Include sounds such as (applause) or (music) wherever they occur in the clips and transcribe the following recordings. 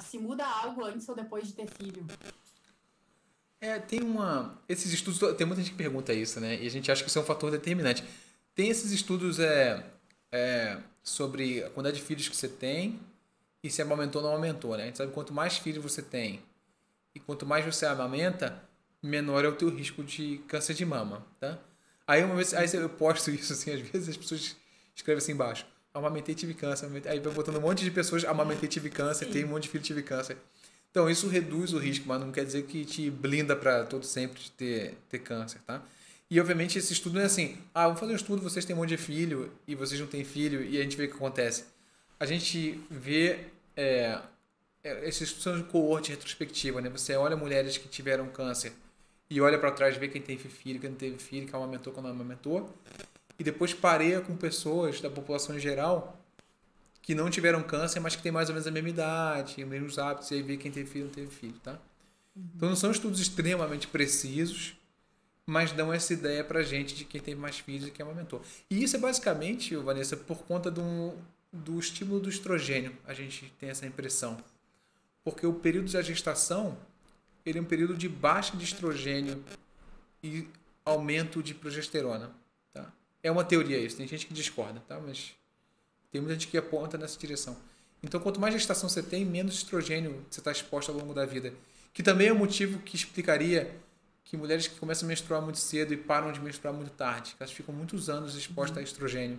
se muda algo antes ou depois de ter filho? É, tem uma. Esses estudos. Tem muita gente que pergunta isso, né? E a gente acha que isso é um fator determinante. Tem esses estudos é, é, sobre a quantidade de filhos que você tem e se aumentou ou não aumentou, né? A gente sabe quanto mais filhos você tem e quanto mais você amamenta, menor é o teu risco de câncer de mama, tá? Aí uma vez, aí eu posto isso assim, às vezes as pessoas escrevem assim embaixo amamentei e tive câncer. Amamentei. Aí vai botando um monte de pessoas, amamentei e tive câncer, Sim. tem um monte de filho tive câncer. Então, isso reduz o risco, mas não quer dizer que te blinda para todo sempre de ter, ter câncer, tá? E, obviamente, esse estudo não é assim, ah, vamos fazer um estudo, vocês têm um monte de filho e vocês não têm filho e a gente vê o que acontece. A gente vê... É, é esses estudos são de coorte retrospectiva, né? Você olha mulheres que tiveram câncer e olha para trás, vê quem teve filho, quem não teve filho, quem amamentou, quem não amamentou e depois pareia com pessoas da população em geral que não tiveram câncer, mas que tem mais ou menos a mesma idade, os mesmos hábitos, e aí vê quem teve filho e não teve filho, tá? Uhum. Então não são estudos extremamente precisos, mas dão essa ideia pra gente de quem teve mais filhos e quem amamentou. E isso é basicamente, Vanessa, por conta do, do estímulo do estrogênio, a gente tem essa impressão. Porque o período de gestação, ele é um período de baixa de estrogênio e aumento de progesterona. É uma teoria isso, tem gente que discorda, tá? Mas tem muita gente que aponta nessa direção. Então, quanto mais gestação você tem, menos estrogênio você está exposto ao longo da vida. Que também é o um motivo que explicaria que mulheres que começam a menstruar muito cedo e param de menstruar muito tarde, elas ficam muitos anos expostas uhum. a estrogênio.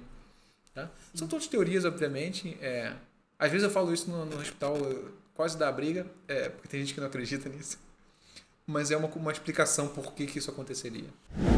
Tá? São todas teorias, obviamente. É... Às vezes eu falo isso no, no hospital, quase dá briga, é, porque tem gente que não acredita (laughs) nisso. Mas é uma, uma explicação por que, que isso aconteceria.